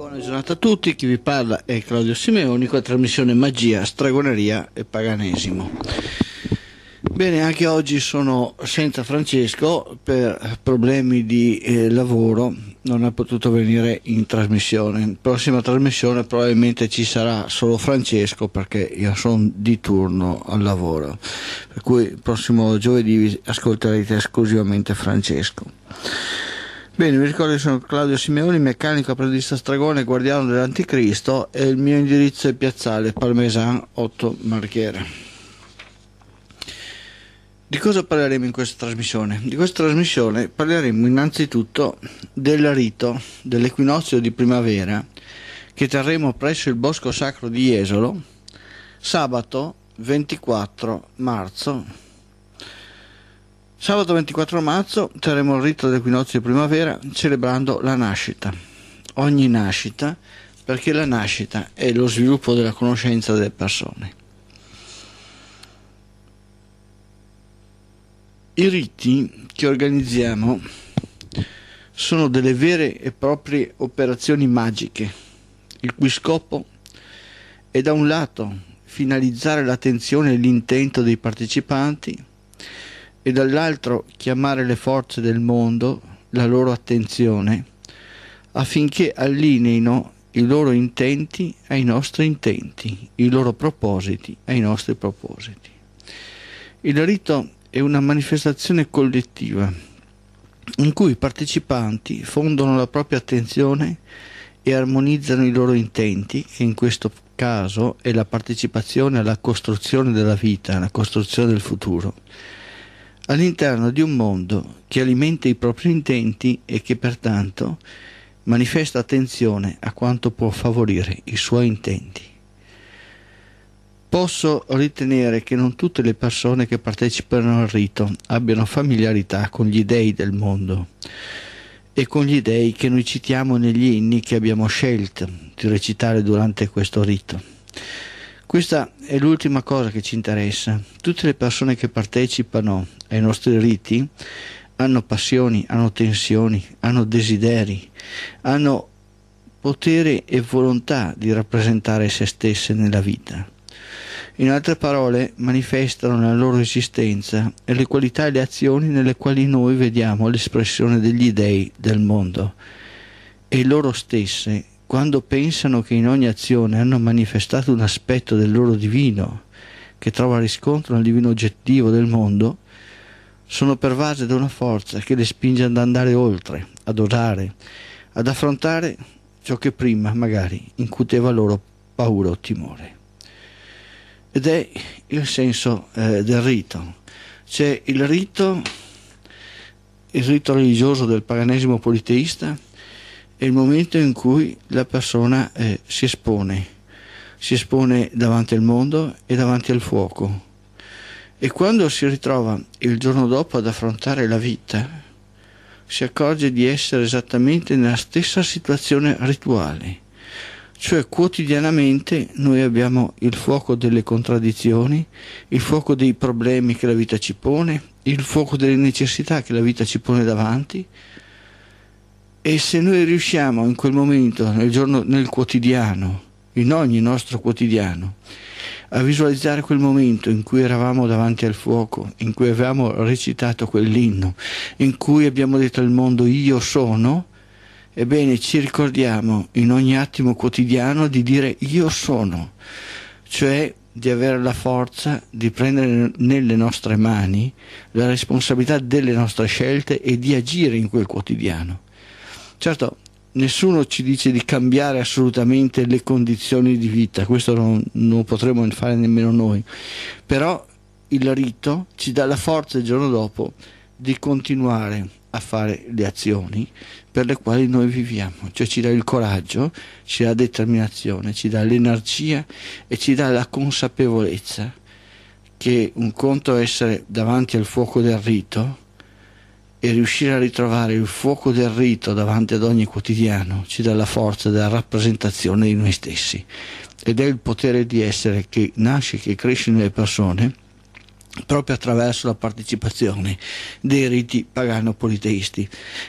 Buona giornata a tutti, chi vi parla è Claudio Simeoni con la trasmissione Magia, Stragoneria e Paganesimo. Bene, anche oggi sono senza Francesco per problemi di eh, lavoro, non è potuto venire in trasmissione. prossima trasmissione probabilmente ci sarà solo Francesco perché io sono di turno al lavoro, per cui il prossimo giovedì ascolterete esclusivamente Francesco. Bene, mi ricordo che sono Claudio Simeoni, meccanico apprendista stragone, guardiano dell'anticristo e il mio indirizzo è Piazzale Parmesan 8 Marchiere. Di cosa parleremo in questa trasmissione? Di questa trasmissione parleremo innanzitutto del rito dell'equinozio di primavera che terremo presso il Bosco Sacro di Jesolo sabato 24 marzo Sabato 24 marzo terremo il rito dell'equinozio di primavera celebrando la nascita. Ogni nascita, perché la nascita è lo sviluppo della conoscenza delle persone. I riti che organizziamo sono delle vere e proprie operazioni magiche, il cui scopo è da un lato finalizzare l'attenzione e l'intento dei partecipanti, e dall'altro chiamare le forze del mondo, la loro attenzione, affinché allineino i loro intenti ai nostri intenti, i loro propositi ai nostri propositi. Il rito è una manifestazione collettiva in cui i partecipanti fondono la propria attenzione e armonizzano i loro intenti, che in questo caso è la partecipazione alla costruzione della vita, alla costruzione del futuro all'interno di un mondo che alimenta i propri intenti e che pertanto manifesta attenzione a quanto può favorire i suoi intenti. Posso ritenere che non tutte le persone che partecipano al rito abbiano familiarità con gli dei del mondo e con gli dei che noi citiamo negli inni che abbiamo scelto di recitare durante questo rito questa è l'ultima cosa che ci interessa. Tutte le persone che partecipano ai nostri riti hanno passioni, hanno tensioni, hanno desideri, hanno potere e volontà di rappresentare se stesse nella vita. In altre parole, manifestano la loro esistenza e le qualità e le azioni nelle quali noi vediamo l'espressione degli dei del mondo e loro stesse quando pensano che in ogni azione hanno manifestato un aspetto del loro divino, che trova riscontro nel divino oggettivo del mondo, sono pervase da una forza che le spinge ad andare oltre, ad osare, ad affrontare ciò che prima magari incuteva loro paura o timore. Ed è il senso eh, del rito. C'è il rito, il rito religioso del paganesimo politeista, è il momento in cui la persona eh, si espone, si espone davanti al mondo e davanti al fuoco. E quando si ritrova il giorno dopo ad affrontare la vita, si accorge di essere esattamente nella stessa situazione rituale. Cioè quotidianamente noi abbiamo il fuoco delle contraddizioni, il fuoco dei problemi che la vita ci pone, il fuoco delle necessità che la vita ci pone davanti, e se noi riusciamo in quel momento, nel, giorno, nel quotidiano, in ogni nostro quotidiano, a visualizzare quel momento in cui eravamo davanti al fuoco, in cui avevamo recitato quell'inno, in cui abbiamo detto al mondo io sono, ebbene ci ricordiamo in ogni attimo quotidiano di dire io sono, cioè di avere la forza di prendere nelle nostre mani la responsabilità delle nostre scelte e di agire in quel quotidiano. Certo, nessuno ci dice di cambiare assolutamente le condizioni di vita, questo non, non potremmo fare nemmeno noi, però il rito ci dà la forza il giorno dopo di continuare a fare le azioni per le quali noi viviamo, cioè ci dà il coraggio, ci dà determinazione, ci dà l'energia e ci dà la consapevolezza che un conto è essere davanti al fuoco del rito, e riuscire a ritrovare il fuoco del rito davanti ad ogni quotidiano ci dà la forza della rappresentazione di noi stessi ed è il potere di essere che nasce, che cresce nelle persone proprio attraverso la partecipazione dei riti pagano-politeisti.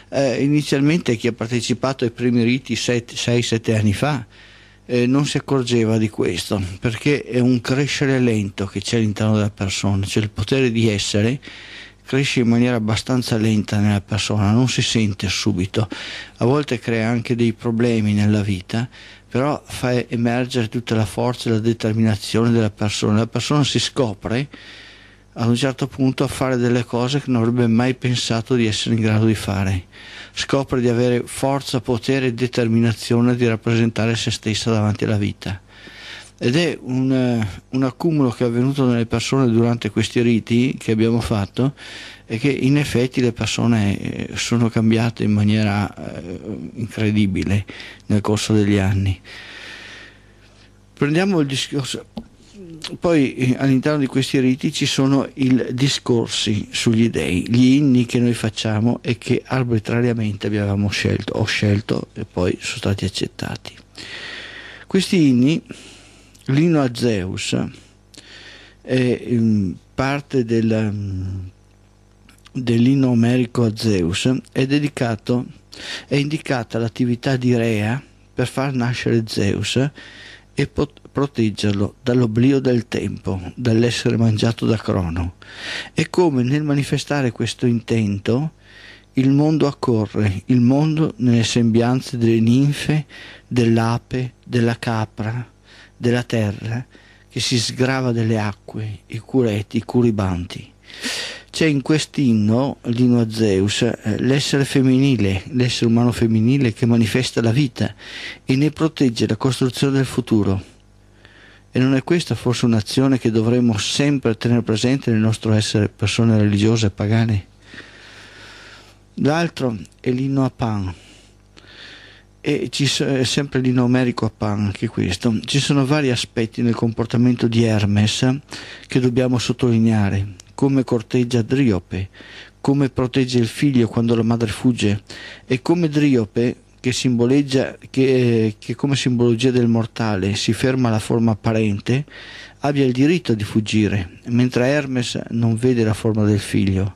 Eh, inizialmente chi ha partecipato ai primi riti 6-7 anni fa eh, non si accorgeva di questo perché è un crescere lento che c'è all'interno della persona, c'è il potere di essere cresce in maniera abbastanza lenta nella persona, non si sente subito, a volte crea anche dei problemi nella vita, però fa emergere tutta la forza e la determinazione della persona, la persona si scopre ad un certo punto a fare delle cose che non avrebbe mai pensato di essere in grado di fare, scopre di avere forza, potere e determinazione di rappresentare se stessa davanti alla vita ed è un, eh, un, accumulo che è avvenuto nelle persone durante questi riti che abbiamo fatto e che in effetti le persone eh, sono cambiate in maniera eh, incredibile nel corso degli anni. Prendiamo il discorso, poi all'interno di questi riti ci sono i discorsi sugli dei, gli inni che noi facciamo e che arbitrariamente abbiamo scelto, ho scelto e poi sono stati accettati. Questi inni L'Ino a Zeus è mm, parte del, mm, dell'Ino omerico a Zeus, è, dedicato, è indicata l'attività di Rea per far nascere Zeus e proteggerlo dall'oblio del tempo, dall'essere mangiato da Crono. E come nel manifestare questo intento il mondo accorre, il mondo nelle sembianze delle ninfe, dell'ape, della capra, della terra che si sgrava delle acque, i cureti, i curibanti. C'è in quest'inno, l'inno a Zeus, eh, l'essere femminile, l'essere umano femminile che manifesta la vita e ne protegge la costruzione del futuro. E non è questa forse un'azione che dovremmo sempre tenere presente nel nostro essere persone religiose e pagane? L'altro è l'inno a Pan e ci, è sempre di numerico a pan anche questo. Ci sono vari aspetti nel comportamento di Hermes che dobbiamo sottolineare, come corteggia Driope, come protegge il figlio quando la madre fugge e come Driope, che, simboleggia, che, che come simbologia del mortale si ferma alla forma apparente, abbia il diritto di fuggire, mentre Hermes non vede la forma del figlio,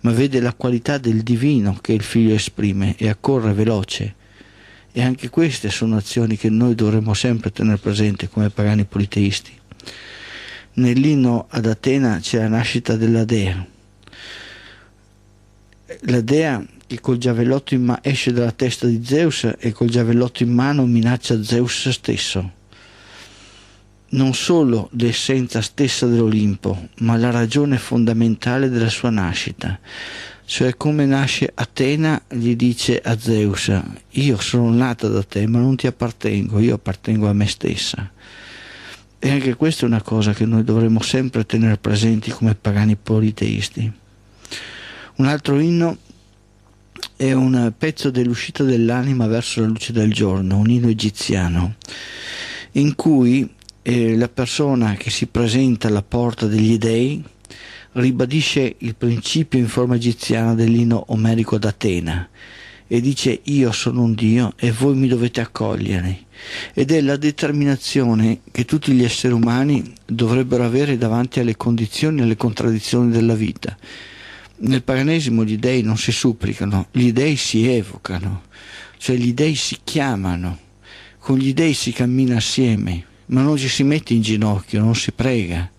ma vede la qualità del divino che il figlio esprime e accorre veloce e anche queste sono azioni che noi dovremmo sempre tenere presente come pagani politeisti. Nell'inno ad Atena c'è la nascita della dea. La dea che col giavellotto in mano esce dalla testa di Zeus e col giavellotto in mano minaccia Zeus stesso. Non solo l'essenza stessa dell'Olimpo, ma la ragione fondamentale della sua nascita cioè come nasce Atena gli dice a Zeus io sono nata da te ma non ti appartengo, io appartengo a me stessa e anche questa è una cosa che noi dovremmo sempre tenere presenti come pagani politeisti un altro inno è un pezzo dell'uscita dell'anima verso la luce del giorno, un inno egiziano in cui eh, la persona che si presenta alla porta degli dei ribadisce il principio in forma egiziana dell'ino omerico ad Atena e dice io sono un Dio e voi mi dovete accogliere ed è la determinazione che tutti gli esseri umani dovrebbero avere davanti alle condizioni e alle contraddizioni della vita. Nel paganesimo gli dei non si supplicano, gli dei si evocano, cioè gli dei si chiamano, con gli dei si cammina assieme, ma non ci si mette in ginocchio, non si prega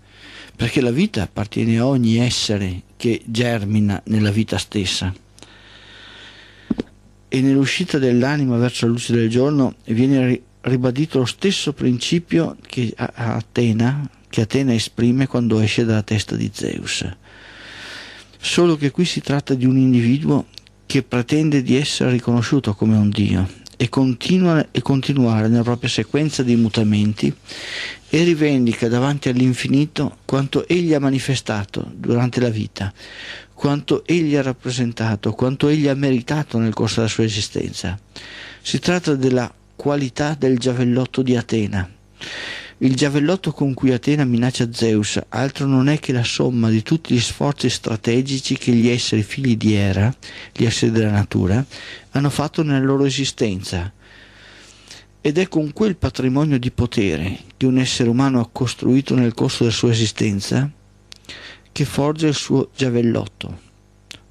perché la vita appartiene a ogni essere che germina nella vita stessa. E nell'uscita dell'anima verso la luce del giorno viene ribadito lo stesso principio che Atena, che Atena esprime quando esce dalla testa di Zeus. Solo che qui si tratta di un individuo che pretende di essere riconosciuto come un Dio e, continua, e continuare nella propria sequenza di mutamenti e rivendica davanti all'infinito quanto egli ha manifestato durante la vita, quanto egli ha rappresentato, quanto egli ha meritato nel corso della sua esistenza. Si tratta della qualità del giavellotto di Atena. Il giavellotto con cui Atena minaccia Zeus altro non è che la somma di tutti gli sforzi strategici che gli esseri figli di Era, gli esseri della natura, hanno fatto nella loro esistenza ed è con quel patrimonio di potere che un essere umano ha costruito nel corso della sua esistenza che forge il suo giavellotto,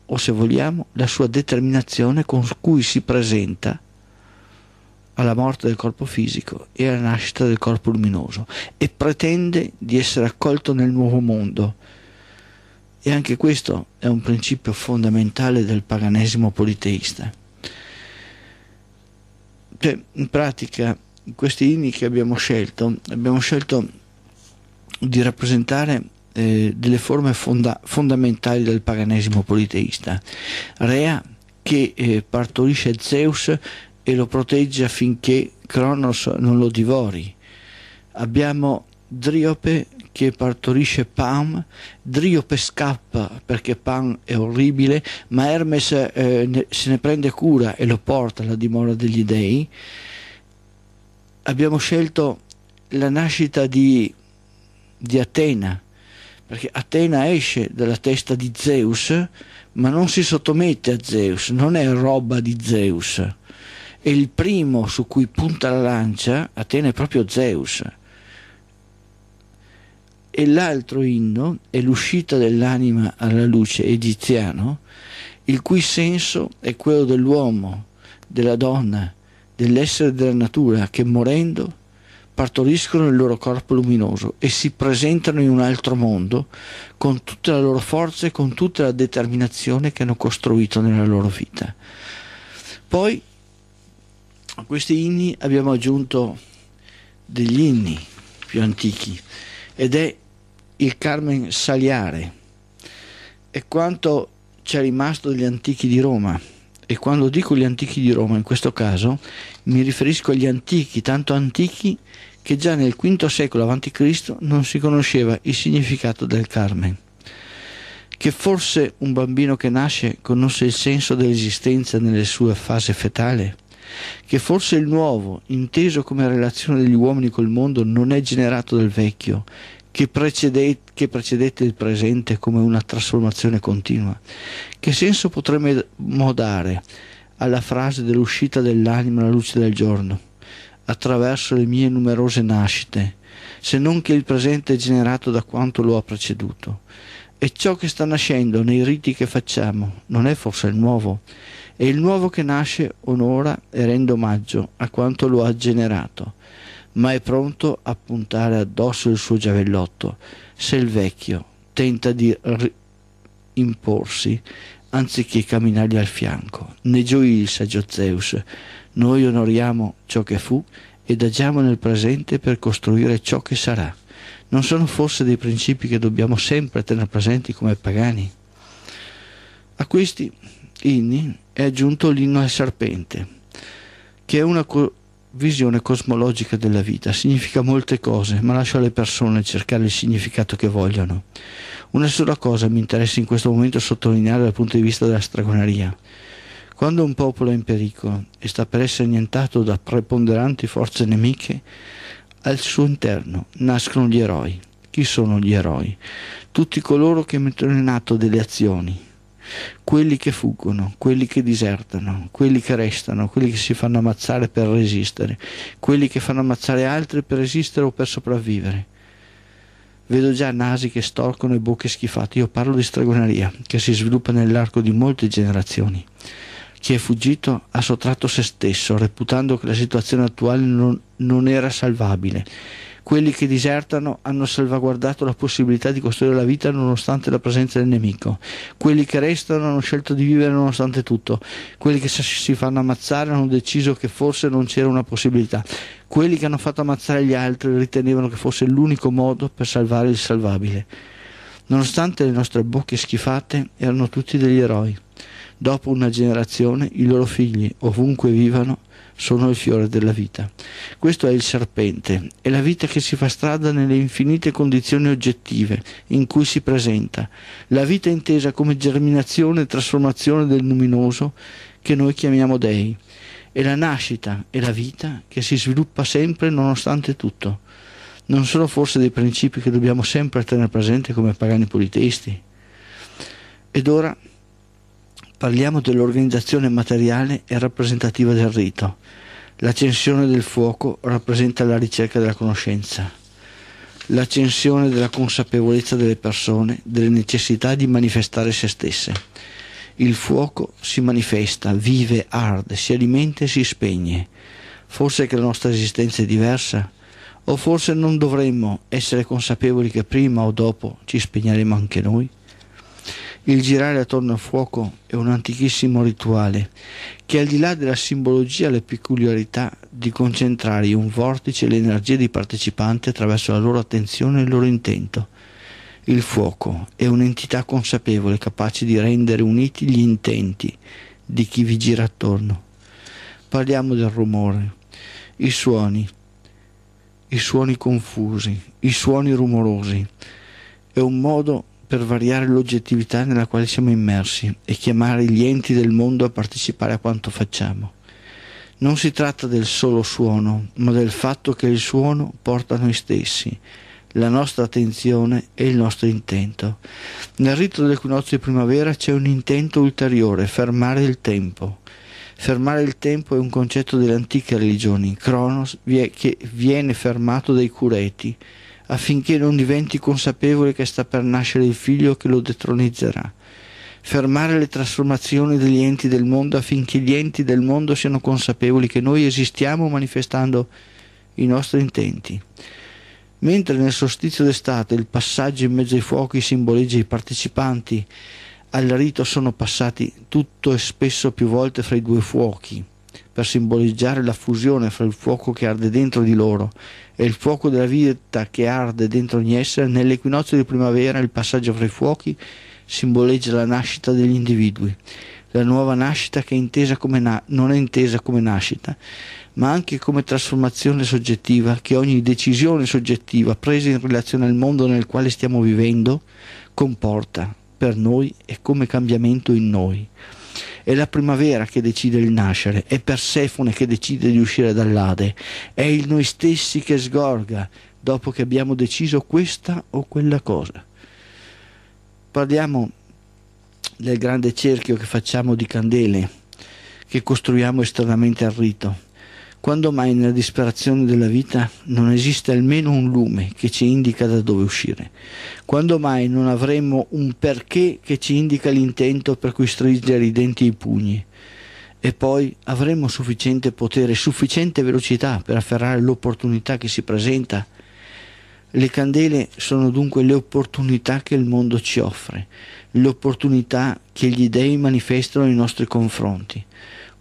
o se vogliamo la sua determinazione con cui si presenta alla morte del corpo fisico e alla nascita del corpo luminoso e pretende di essere accolto nel nuovo mondo. E anche questo è un principio fondamentale del paganesimo politeista cioè, in pratica questi inni che abbiamo scelto, abbiamo scelto di rappresentare eh, delle forme fonda fondamentali del paganesimo politeista. Rea che eh, partorisce Zeus e lo protegge affinché Cronos non lo divori. Abbiamo Driope che partorisce Pam, Driope scappa perché Pam è orribile, ma Hermes eh, ne, se ne prende cura e lo porta alla dimora degli dei. Abbiamo scelto la nascita di, di Atena, perché Atena esce dalla testa di Zeus, ma non si sottomette a Zeus, non è roba di Zeus. E il primo su cui punta la lancia, Atena, è proprio Zeus e l'altro inno è l'uscita dell'anima alla luce egiziano, il cui senso è quello dell'uomo, della donna, dell'essere della natura che morendo partoriscono il loro corpo luminoso e si presentano in un altro mondo con tutta la loro forza e con tutta la determinazione che hanno costruito nella loro vita. Poi a questi inni abbiamo aggiunto degli inni più antichi ed è il Carmen Saliare e quanto c'è rimasto degli antichi di Roma. E quando dico gli antichi di Roma, in questo caso mi riferisco agli antichi, tanto antichi che già nel V secolo a.C. non si conosceva il significato del Carmen. Che forse un bambino che nasce conosce il senso dell'esistenza nelle sue fase fetale? Che forse il nuovo, inteso come relazione degli uomini col mondo, non è generato dal vecchio che, precede, che precedette il presente come una trasformazione continua? Che senso potremmo dare alla frase dell'uscita dell'anima alla luce del giorno, attraverso le mie numerose nascite, se non che il presente è generato da quanto lo ha preceduto? E ciò che sta nascendo nei riti che facciamo non è forse il nuovo? E il nuovo che nasce onora e rende omaggio a quanto lo ha generato ma è pronto a puntare addosso il suo giavellotto se il vecchio tenta di imporsi anziché camminargli al fianco. Ne gioì il saggio Zeus. Noi onoriamo ciò che fu ed agiamo nel presente per costruire ciò che sarà. Non sono forse dei principi che dobbiamo sempre tenere presenti come pagani? A questi inni è aggiunto l'inno al serpente, che è una co visione cosmologica della vita significa molte cose, ma lascio alle persone cercare il significato che vogliono. Una sola cosa mi interessa in questo momento sottolineare dal punto di vista della stregoneria. Quando un popolo è in pericolo e sta per essere annientato da preponderanti forze nemiche, al suo interno nascono gli eroi. Chi sono gli eroi? Tutti coloro che mettono in atto delle azioni, quelli che fuggono, quelli che disertano, quelli che restano, quelli che si fanno ammazzare per resistere, quelli che fanno ammazzare altri per resistere o per sopravvivere. Vedo già nasi che storcono e bocche schifate. Io parlo di stregoneria che si sviluppa nell'arco di molte generazioni. Chi è fuggito ha sottratto se stesso, reputando che la situazione attuale non, non era salvabile quelli che disertano hanno salvaguardato la possibilità di costruire la vita nonostante la presenza del nemico. Quelli che restano hanno scelto di vivere nonostante tutto. Quelli che si fanno ammazzare hanno deciso che forse non c'era una possibilità. Quelli che hanno fatto ammazzare gli altri ritenevano che fosse l'unico modo per salvare il salvabile. Nonostante le nostre bocche schifate, erano tutti degli eroi. Dopo una generazione, i loro figli, ovunque vivano, sono il fiore della vita. Questo è il serpente, è la vita che si fa strada nelle infinite condizioni oggettive in cui si presenta, la vita intesa come germinazione e trasformazione del luminoso che noi chiamiamo Dei, è la nascita è la vita che si sviluppa sempre nonostante tutto. Non sono forse dei principi che dobbiamo sempre tenere presente come pagani politeisti? Ed ora parliamo dell'organizzazione materiale e rappresentativa del rito. L'accensione del fuoco rappresenta la ricerca della conoscenza, l'accensione della consapevolezza delle persone, delle necessità di manifestare se stesse. Il fuoco si manifesta, vive, arde, si alimenta e si spegne. Forse che la nostra esistenza è diversa? O forse non dovremmo essere consapevoli che prima o dopo ci spegneremo anche noi? Il girare attorno al fuoco è un antichissimo rituale che al di là della simbologia ha le peculiarità di concentrare in un vortice le energie dei partecipanti attraverso la loro attenzione e il loro intento. Il fuoco è un'entità consapevole capace di rendere uniti gli intenti di chi vi gira attorno. Parliamo del rumore, i suoni, i suoni confusi, i suoni rumorosi. È un modo per variare l'oggettività nella quale siamo immersi e chiamare gli enti del mondo a partecipare a quanto facciamo. Non si tratta del solo suono, ma del fatto che il suono porta a noi stessi, la nostra attenzione e il nostro intento. Nel rito dell'equinozio di primavera c'è un intento ulteriore, fermare il tempo. Fermare il tempo è un concetto delle antiche religioni. Cronos che viene fermato dai cureti, affinché non diventi consapevole che sta per nascere il figlio che lo detronizzerà. Fermare le trasformazioni degli enti del mondo affinché gli enti del mondo siano consapevoli che noi esistiamo manifestando i nostri intenti. Mentre nel solstizio d'estate il passaggio in mezzo ai fuochi simboleggia i partecipanti al rito sono passati tutto e spesso più volte fra i due fuochi, per simboleggiare la fusione fra il fuoco che arde dentro di loro e il fuoco della vita che arde dentro ogni essere, nell'equinozio di primavera il passaggio fra i fuochi simboleggia la nascita degli individui, la nuova nascita che è na non è intesa come nascita, ma anche come trasformazione soggettiva che ogni decisione soggettiva presa in relazione al mondo nel quale stiamo vivendo comporta per noi e come cambiamento in noi è la primavera che decide il nascere, è Persefone che decide di uscire dall'Ade, è il noi stessi che sgorga dopo che abbiamo deciso questa o quella cosa. Parliamo del grande cerchio che facciamo di candele, che costruiamo esternamente al rito quando mai nella disperazione della vita non esiste almeno un lume che ci indica da dove uscire, quando mai non avremo un perché che ci indica l'intento per cui stringere i denti e i pugni, e poi avremo sufficiente potere, sufficiente velocità per afferrare l'opportunità che si presenta. Le candele sono dunque le opportunità che il mondo ci offre, le opportunità che gli dei manifestano nei nostri confronti.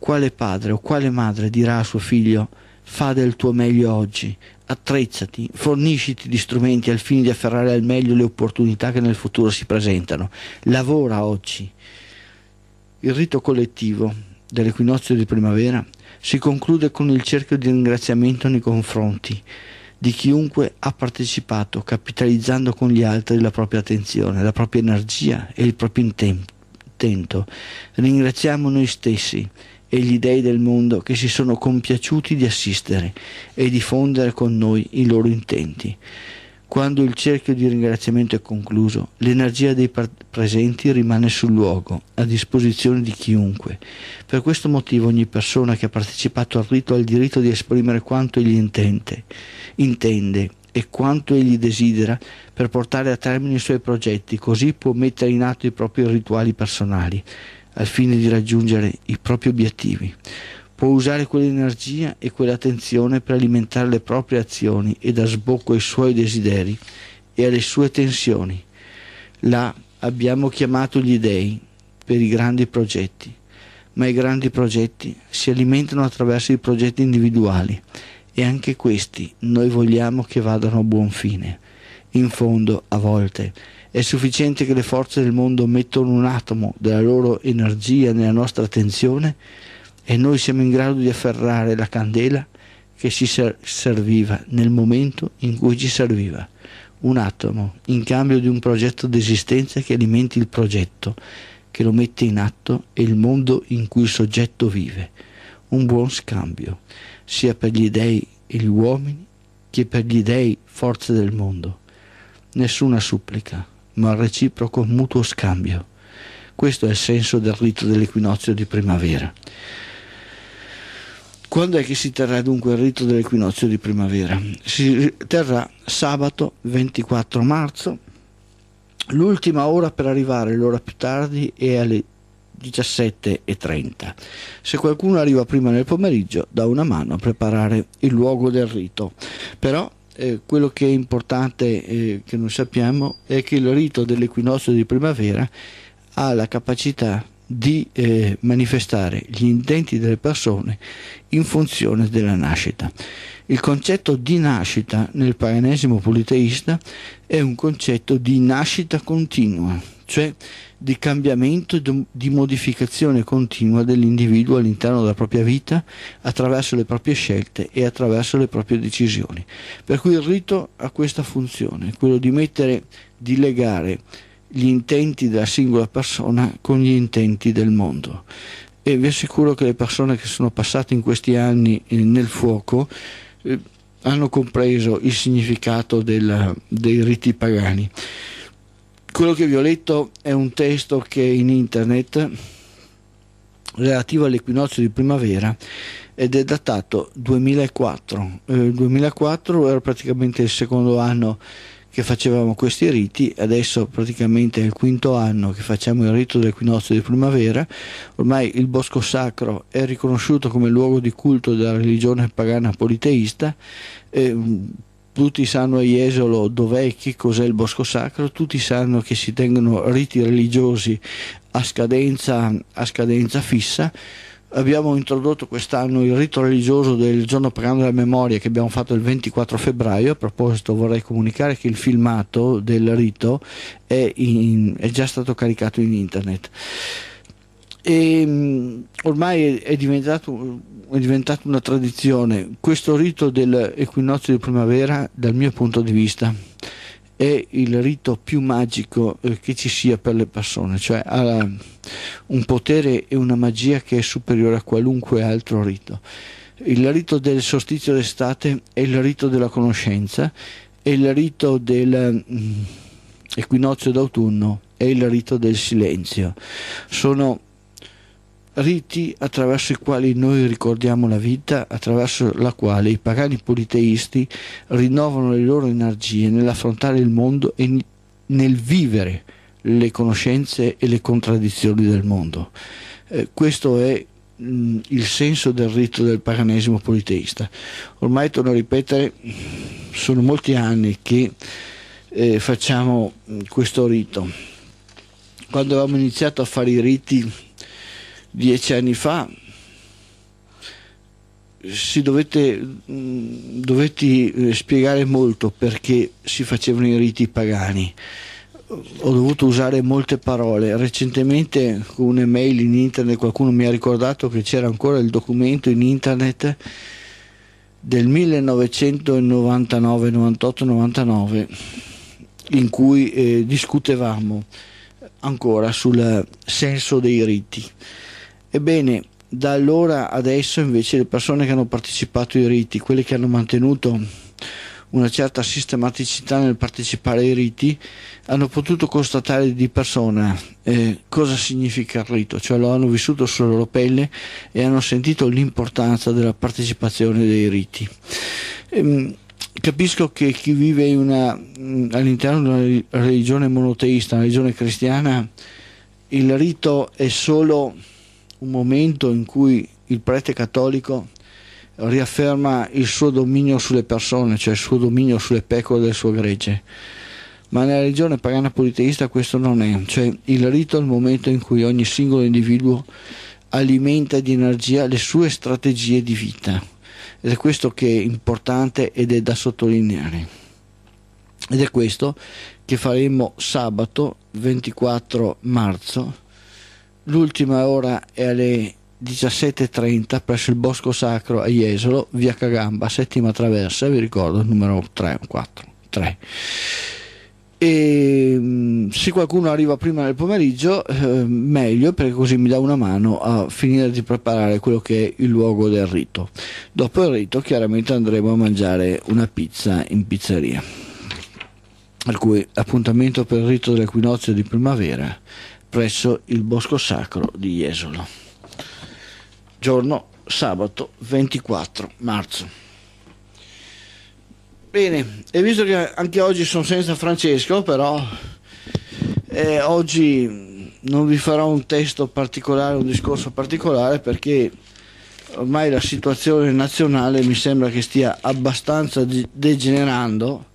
Quale padre o quale madre dirà a suo figlio fa del tuo meglio oggi, attrezzati, fornisciti di strumenti al fine di afferrare al meglio le opportunità che nel futuro si presentano, lavora oggi. Il rito collettivo dell'equinozio di primavera si conclude con il cerchio di ringraziamento nei confronti di chiunque ha partecipato, capitalizzando con gli altri la propria attenzione, la propria energia e il proprio intento. Ringraziamo noi stessi e gli dei del mondo che si sono compiaciuti di assistere e diffondere con noi i loro intenti. Quando il cerchio di ringraziamento è concluso, l'energia dei presenti rimane sul luogo, a disposizione di chiunque. Per questo motivo ogni persona che ha partecipato al rito ha il diritto di esprimere quanto egli intende, intende e quanto egli desidera per portare a termine i suoi progetti, così può mettere in atto i propri rituali personali al fine di raggiungere i propri obiettivi. Può usare quell'energia e quell'attenzione per alimentare le proprie azioni e dar sbocco ai suoi desideri e alle sue tensioni. Là abbiamo chiamato gli dèi per i grandi progetti, ma i grandi progetti si alimentano attraverso i progetti individuali e anche questi noi vogliamo che vadano a buon fine. In fondo, a volte, è sufficiente che le forze del mondo mettano un atomo della loro energia nella nostra attenzione e noi siamo in grado di afferrare la candela che ci serviva nel momento in cui ci serviva. Un atomo in cambio di un progetto d'esistenza che alimenti il progetto, che lo mette in atto e il mondo in cui il soggetto vive. Un buon scambio, sia per gli dèi e gli uomini che per gli dei forze del mondo. Nessuna supplica, ma al reciproco mutuo scambio. Questo è il senso del rito dell'equinozio di primavera. Quando è che si terrà dunque il rito dell'equinozio di primavera? Si terrà sabato 24 marzo, l'ultima ora per arrivare, l'ora più tardi è alle 17.30. Se qualcuno arriva prima nel pomeriggio, dà una mano a preparare il luogo del rito. Però eh, quello che è importante eh, che noi sappiamo è che il rito dell'equinozio di primavera ha la capacità di eh, manifestare gli intenti delle persone in funzione della nascita. Il concetto di nascita nel paganesimo politeista è un concetto di nascita continua cioè di cambiamento, e di modificazione continua dell'individuo all'interno della propria vita attraverso le proprie scelte e attraverso le proprie decisioni. Per cui il rito ha questa funzione, quello di mettere, di legare gli intenti della singola persona con gli intenti del mondo. E vi assicuro che le persone che sono passate in questi anni eh, nel fuoco eh, hanno compreso il significato della, dei riti pagani. Quello che vi ho letto è un testo che è in internet relativo all'equinozio di primavera ed è datato 2004. Eh, 2004 era praticamente il secondo anno che facevamo questi riti, adesso praticamente è il quinto anno che facciamo il rito dell'equinozio di primavera, ormai il bosco sacro è riconosciuto come luogo di culto della religione pagana politeista, eh, tutti sanno a Jesolo dov'è e che cos'è il Bosco Sacro, tutti sanno che si tengono riti religiosi a scadenza, a scadenza fissa, abbiamo introdotto quest'anno il rito religioso del giorno pagano della memoria che abbiamo fatto il 24 febbraio. A proposito vorrei comunicare che il filmato del rito è, in, è già stato caricato in internet. E, ehm, ormai è diventato, è diventato, una tradizione questo rito dell'equinozio di primavera dal mio punto di vista è il rito più magico eh, che ci sia per le persone cioè ha un potere e una magia che è superiore a qualunque altro rito il rito del solstizio d'estate è il rito della conoscenza e il rito dell'equinozio mm, d'autunno è il rito del silenzio sono riti attraverso i quali noi ricordiamo la vita, attraverso la quale i pagani politeisti rinnovano le loro energie nell'affrontare il mondo e nel vivere le conoscenze e le contraddizioni del mondo. Eh, questo è mh, il senso del rito del paganesimo politeista. Ormai torno a ripetere, sono molti anni che eh, facciamo questo rito. Quando avevamo iniziato a fare i riti dieci anni fa si dovette, mh, mm, dovetti eh, spiegare molto perché si facevano i riti pagani. Ho dovuto usare molte parole. Recentemente con un'email in internet qualcuno mi ha ricordato che c'era ancora il documento in internet del 1999, 98, 99 in cui eh, discutevamo ancora sul senso dei riti. Ebbene, da allora adesso invece le persone che hanno partecipato ai riti, quelle che hanno mantenuto una certa sistematicità nel partecipare ai riti, hanno potuto constatare di persona eh, cosa significa il rito, cioè lo hanno vissuto sulla loro pelle e hanno sentito l'importanza della partecipazione dei riti. Ehm, capisco che chi vive una, mm, all'interno di una religione monoteista, una religione cristiana, il rito è solo un momento in cui il prete cattolico riafferma il suo dominio sulle persone, cioè il suo dominio sulle pecore del suo gregge. Ma nella religione pagana politeista questo non è, cioè il rito è il momento in cui ogni singolo individuo alimenta di energia le sue strategie di vita. Ed è questo che è importante ed è da sottolineare. Ed è questo che faremo sabato 24 marzo L'ultima ora è alle 17.30 presso il Bosco Sacro a Jesolo, via Cagamba, settima traversa, vi ricordo, numero 3 4. 3. E, mm, se qualcuno arriva prima del pomeriggio eh, meglio perché così mi dà una mano a finire di preparare quello che è il luogo del rito dopo il rito chiaramente andremo a mangiare una pizza in pizzeria per cui appuntamento per il rito dell'equinozio di primavera presso il Bosco Sacro di Jesolo. Giorno sabato 24 marzo. Bene, e visto che anche oggi sono senza Francesco, però eh, oggi non vi farò un testo particolare, un discorso particolare perché ormai la situazione nazionale mi sembra che stia abbastanza degenerando